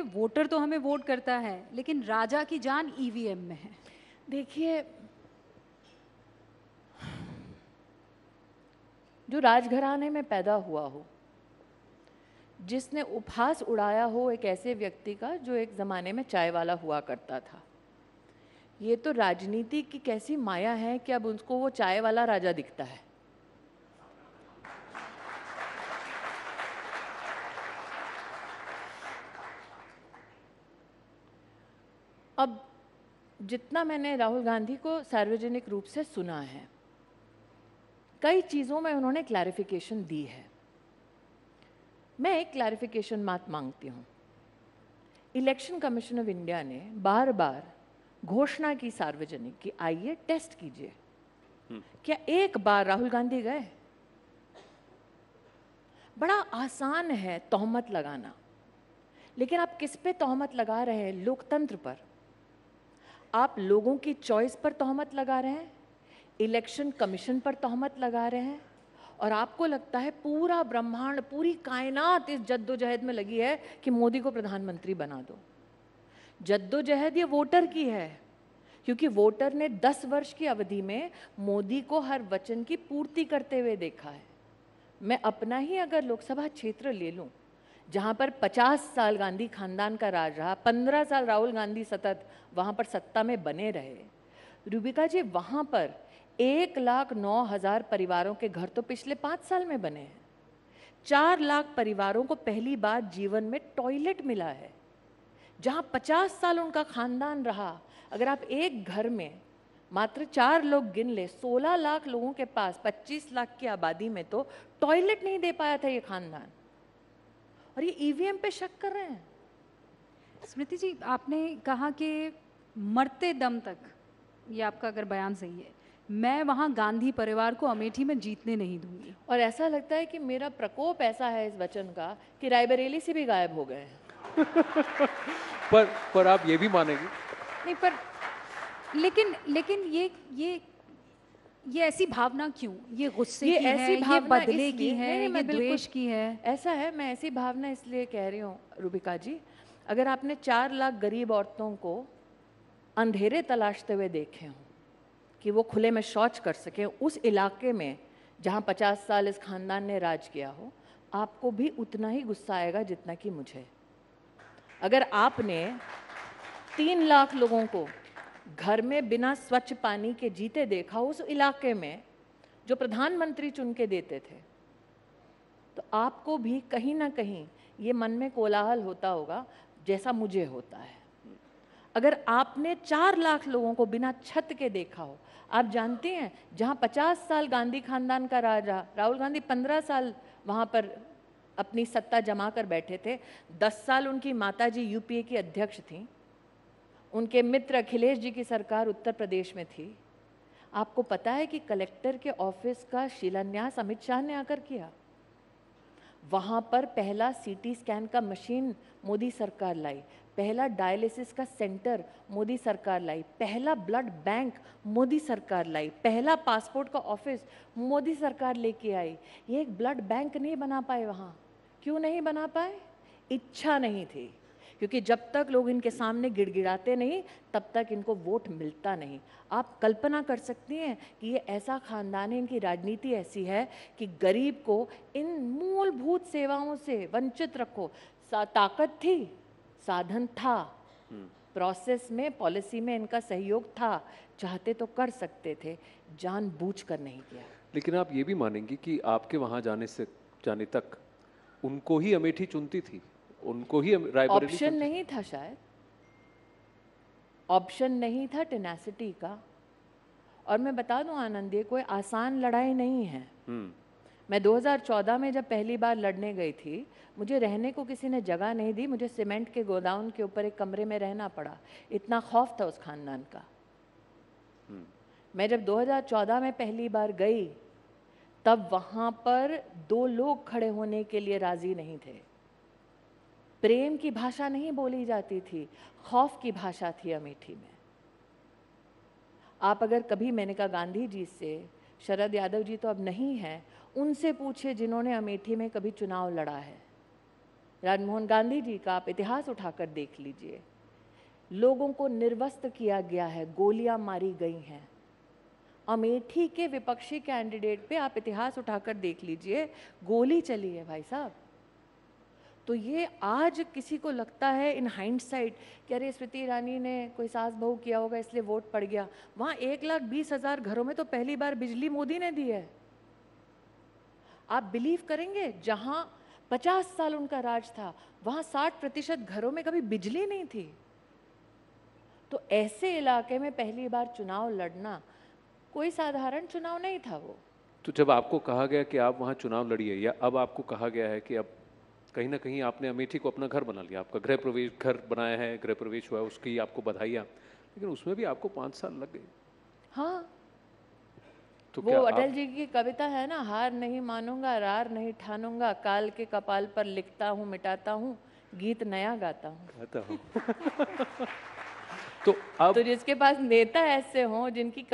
Voter तो हमें vote करता है लेकिन राजा की जान ईवीएम e में है देखिए जो राजघराने में पैदा हुआ हो जिसने उपहास उड़ाया हो एक ऐसे व्यक्ति का जो एक ज़माने में चाय वाला हुआ करता था ये तो राजनीति की कैसी माया है कि अब उसको वो चाय वाला राजा दिखता है अब जितना मैंने राहुल गांधी को सार्वजनिक रूप से सुना है कई चीज़ों में उन्होंने क्लैरिफिकेशन दी है मैं एक क्लैरिफिकेशन मात मांगती हूँ इलेक्शन कमीशन ऑफ इंडिया ने बार बार घोषणा की सार्वजनिक कि आइए टेस्ट कीजिए हम्म। क्या एक बार राहुल गांधी गए बड़ा आसान है तोहमत लगाना लेकिन आप किस पे तोहमत लगा रहे हैं लोकतंत्र पर आप लोगों की चॉइस पर तोहमत लगा रहे हैं इलेक्शन कमीशन पर तोहमत लगा रहे हैं और आपको लगता है पूरा ब्रह्मांड पूरी कायनात इस जद्दोजहद में लगी है कि मोदी को प्रधानमंत्री बना दो जद्दोजहद ये वोटर की है क्योंकि वोटर ने 10 वर्ष की अवधि में मोदी को हर वचन की पूर्ति करते हुए देखा है मैं अपना ही अगर लोकसभा क्षेत्र ले लूँ जहाँ पर 50 साल गांधी खानदान का राज रहा 15 साल राहुल गांधी सतत वहाँ पर सत्ता में बने रहे रूबिका जी वहाँ पर एक लाख नौ हज़ार परिवारों के घर तो पिछले पाँच साल में बने हैं चार लाख परिवारों को पहली बार जीवन में टॉयलेट मिला है जहाँ पचास साल उनका खानदान रहा अगर आप एक घर में मात्र चार लोग गिन ले सोलह लाख लोगों के पास पच्चीस लाख की आबादी में तो टॉयलेट नहीं दे पाया था ये खानदान और ये ईवीएम e पे शक कर रहे हैं स्मृति जी आपने कहा कि मरते दम तक ये आपका अगर बयान सही है मैं वहाँ गांधी परिवार को अमेठी में जीतने नहीं दूंगी और ऐसा लगता है कि मेरा प्रकोप ऐसा है इस वचन का कि रायबरेली से भी गायब हो गए पर पर आप ये भी मानेंगे नहीं पर लेकिन लेकिन ये ये ये ऐसी भावना क्यों ये गुस्से ये की ऐसी है, भावना ये बदले की है नहीं, ये द्वेष की है ऐसा है मैं ऐसी भावना इसलिए कह रही हूँ रूबिका जी अगर आपने चार लाख गरीब औरतों को अंधेरे तलाशते हुए देखे हों कि वो खुले में शौच कर सकें उस इलाके में जहाँ पचास साल इस खानदान ने राज किया हो आपको भी उतना ही गुस्सा आएगा जितना कि मुझे अगर आपने तीन लाख लोगों को घर में बिना स्वच्छ पानी के जीते देखा उस इलाके में जो प्रधानमंत्री चुन के देते थे तो आपको भी कहीं ना कहीं ये मन में कोलाहल होता होगा जैसा मुझे होता है अगर आपने चार लाख लोगों को बिना छत के देखा हो आप जानते हैं जहाँ पचास साल गांधी खानदान का राज रहा राहुल गांधी पंद्रह साल वहाँ पर अपनी सत्ता जमा कर बैठे थे दस साल उनकी माताजी यूपीए की अध्यक्ष थीं उनके मित्र अखिलेश जी की सरकार उत्तर प्रदेश में थी आपको पता है कि कलेक्टर के ऑफिस का शिलान्यास अमित शाह ने आकर किया वहाँ पर पहला सीटी स्कैन का मशीन मोदी सरकार लाई पहला डायलिसिस का सेंटर मोदी सरकार लाई पहला ब्लड बैंक मोदी सरकार लाई पहला पासपोर्ट का ऑफिस मोदी सरकार लेके आई ये एक ब्लड बैंक नहीं बना पाए वहाँ क्यों नहीं बना पाए इच्छा नहीं थी क्योंकि जब तक लोग इनके सामने गिड़गिड़ाते नहीं तब तक इनको वोट मिलता नहीं आप कल्पना कर सकती हैं कि ये ऐसा ख़ानदान है इनकी राजनीति ऐसी है कि गरीब को इन मूलभूत सेवाओं से वंचित रखो ताकत थी साधन था हम्म। प्रोसेस में पॉलिसी में इनका सहयोग था चाहते तो कर सकते थे कर नहीं किया लेकिन आप ये भी मानेंगे कि आपके वहाँ जाने से जाने तक उनको ही अमेठी चुनती थी उनको ही ऑप्शन नहीं था शायद ऑप्शन नहीं था टेनासिटी का और मैं बता दूं आनंद ये कोई आसान लड़ाई नहीं है हम्म। मैं 2014 में जब पहली बार लड़ने गई थी मुझे रहने को किसी ने जगह नहीं दी मुझे सीमेंट के गोदाउन के ऊपर एक कमरे में रहना पड़ा इतना खौफ था उस खानदान का हम्म। मैं जब 2014 में पहली बार गई तब वहाँ पर दो लोग खड़े होने के लिए राज़ी नहीं थे प्रेम की भाषा नहीं बोली जाती थी खौफ की भाषा थी अमेठी में आप अगर कभी मैंने कहा गांधी जी से शरद यादव जी तो अब नहीं हैं उनसे पूछे जिन्होंने अमेठी में कभी चुनाव लड़ा है राजमोहन गांधी जी का आप इतिहास उठाकर देख लीजिए लोगों को निर्वस्त किया गया है गोलियां मारी गई हैं अमेठी के विपक्षी कैंडिडेट पे आप इतिहास उठाकर देख लीजिए गोली चली है भाई साहब तो ये आज किसी को लगता है इन हाइंड साइड कि अरे स्मृति ईरानी ने कोई सास बहू किया होगा इसलिए वोट पड़ गया वहाँ एक लाख बीस हज़ार घरों में तो पहली बार बिजली मोदी ने दी है आप बिलीव करेंगे जहाँ पचास साल उनका राज था वहाँ साठ प्रतिशत घरों में कभी बिजली नहीं थी तो ऐसे इलाके में पहली बार चुनाव लड़ना कोई साधारण चुनाव नहीं था वो तो जब आपको कहा गया कि आप वहाँ चुनाव लड़िए या अब आपको कहा गया है कि अब कहीं ना कहीं आपने अमेठी को अपना घर बना लिया आपका गृह प्रवेश घर बनाया है गृह प्रवेश हुआ है उसकी आपको बधाइयाँ लेकिन उसमें भी आपको पाँच साल लग गए हाँ तो वो अटल जी की कविता है ना हार नहीं मानूंगा रार नहीं ठानूंगा काल के कपाल पर लिखता हूँ मिटाता हूँ गीत नया गाता हूँ गाता हूँ तो अब तो जिसके पास नेता ऐसे हों जिनकी